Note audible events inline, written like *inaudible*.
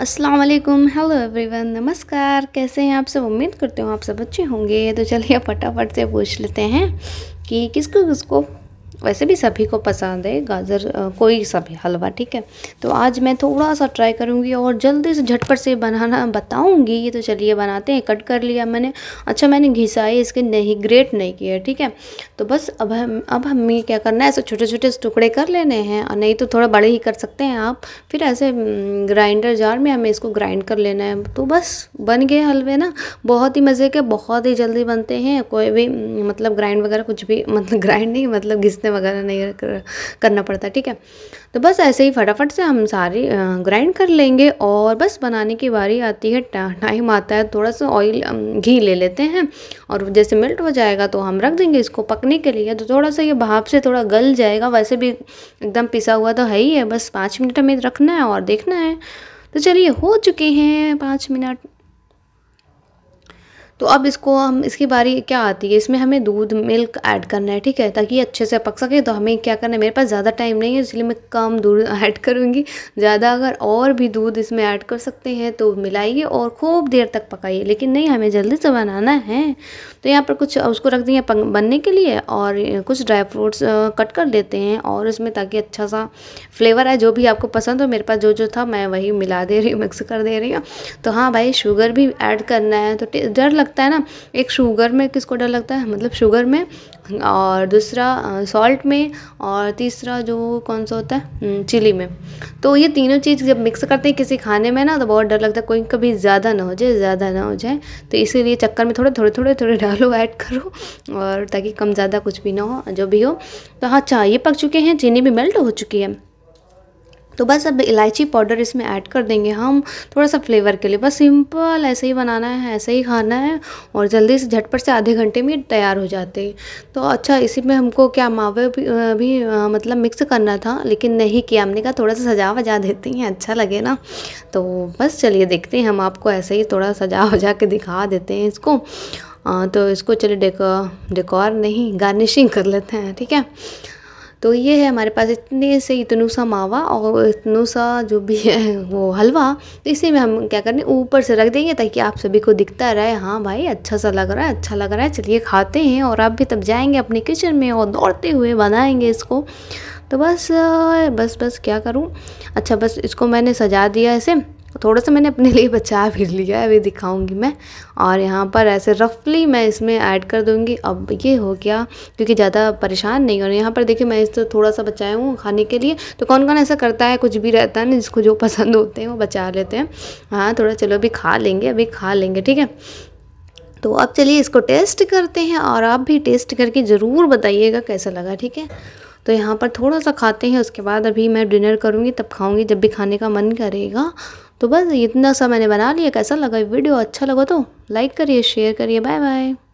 अस्सलाम वालेकुम hello everyone नमस्कार कैसे हैं आप सब उम्मीद करते हो आप सब अच्छे होंगे तो चलिए फटाफट से पूछ लेते हैं कि किसको किसको वैसे भी सभी को पसंद है गाजर कोई सा भी हलवा ठीक है तो आज मैं थोड़ा सा ट्राई करूँगी और जल्दी से झटपट से बनाना बताऊँगी ये तो चलिए बनाते हैं कट कर लिया मैंने अच्छा मैंने घिसाई इसके नहीं ग्रेट नहीं किया ठीक है तो बस अब हम अब हमें क्या करना है ऐसे छोटे छोटे टुकड़े कर लेने हैं और नहीं तो थोड़ा बड़े ही कर सकते हैं आप फिर ऐसे ग्राइंडर जार में हमें इसको ग्राइंड कर लेना है तो बस बन गए हलवे ना बहुत ही मज़े के बहुत ही जल्दी बनते हैं कोई भी मतलब ग्राइंड वगैरह कुछ भी *laughs* मतलब ग्राइंड नहीं मतलब घिसने पीसने वगैरह नहीं करना पड़ता ठीक है तो बस ऐसे ही फटाफट से हम सारी ग्राइंड कर लेंगे और बस बनाने की बारी आती है टाइम आता है थोड़ा सा ऑयल घी ले लेते हैं और जैसे मिल्ट हो जाएगा तो हम रख देंगे इसको पकने के लिए तो थोड़ा सा ये भाप से थोड़ा गल जाएगा वैसे भी एकदम पिसा हुआ तो है ही है बस पाँच मिनट हमें रखना है और देखना है तो चलिए हो चुके हैं पाँच मिनट तो अब इसको हम इसकी बारी क्या आती है इसमें हमें दूध मिल्क ऐड करना है ठीक है ताकि अच्छे से पक सके तो हमें क्या करना है मेरे पास ज़्यादा टाइम नहीं है इसलिए मैं कम दूध ऐड *laughs* करूँगी ज़्यादा अगर और भी दूध इसमें ऐड कर सकते हैं तो मिलाइए और खूब देर तक पकाइए लेकिन नहीं हमें जल्दी से बनाना है तो यहाँ पर कुछ उसको रख दिए बनने के लिए और कुछ ड्राई फ्रूट्स कट कर देते हैं और उसमें ताकि अच्छा सा फ्लेवर आए जो भी आपको पसंद हो मेरे पास जो जो था मैं वही मिला दे रही हूँ मिक्स कर दे रही हूँ तो हाँ भाई शुगर भी ऐड करना है तो डर लग लगता है ना एक शुगर में किसको डर लगता है मतलब शुगर में और दूसरा सॉल्ट में और तीसरा जो कौन सा होता है चिली हम्म, में तो ये तीनों चीज़ जब मिक्स करते हैं किसी खाने में ना तो बहुत डर लगता है कोई कभी ज़्यादा ना हो जाए ज़्यादा ना हो जाए तो इसीलिए चक्कर में थोड़े थोड़े थोड़े थोड़े डालो ऐड करो और ताकि कम ज़्यादा कुछ भी ना हो जो भी हो तो हाँ अच्छा ये पक चुके हैं चीनी भी मेल्ट हो चुकी है तो बस अब इलायची पाउडर इसमें ऐड कर देंगे हम थोड़ा सा फ्लेवर के लिए बस सिंपल ऐसे ही बनाना है ऐसे ही खाना है और जल्दी से झटपट से आधे घंटे में तैयार हो जाते हैं तो अच्छा इसी में हमको क्या मावे भी, भी आ, मतलब मिक्स करना था लेकिन नहीं किया हमने कहा थोड़ा सा सजा वजा देते हैं अच्छा लगे ना तो बस चलिए देखते हैं हम आपको ऐसे ही थोड़ा सजा वजा के दिखा देते हैं इसको आ, तो इसको चलिए डेको डेकोर नहीं गार्निशिंग कर लेते हैं ठीक है तो ये है हमारे पास इतने से इतनू सा मावा और इतनू सा जो भी है वो हलवा तो इसी में हम क्या करें ऊपर से रख देंगे ताकि आप सभी को दिखता रहे हाँ भाई अच्छा सा लग रहा है अच्छा लग रहा है चलिए खाते हैं और आप भी तब जाएंगे अपने किचन में और दौड़ते हुए बनाएंगे इसको तो बस बस बस क्या करूँ अच्छा बस इसको मैंने सजा दिया ऐसे तो थोड़ा सा मैंने अपने लिए बचा फिर लिया है अभी दिखाऊंगी मैं और यहाँ पर ऐसे रफली मैं इसमें ऐड कर दूँगी अब ये हो गया क्योंकि ज़्यादा परेशान नहीं हो रहा यहाँ पर देखिए मैं इस तो थोड़ा सा बचाया हूँ खाने के लिए तो कौन कौन ऐसा करता है कुछ भी रहता है ना जिसको जो पसंद होते हैं वो बचा लेते हैं हाँ थोड़ा चलो अभी खा लेंगे अभी खा लेंगे ठीक है तो अब चलिए इसको टेस्ट करते हैं और आप भी टेस्ट करके ज़रूर बताइएगा कैसा लगा ठीक है तो यहाँ पर थोड़ा सा खाते हैं उसके बाद अभी मैं डिनर करूँगी तब खाऊँगी जब भी खाने का मन करेगा तो बस इतना सा मैंने बना लिया कैसा लगा वीडियो अच्छा लगा तो लाइक करिए शेयर करिए बाय बाय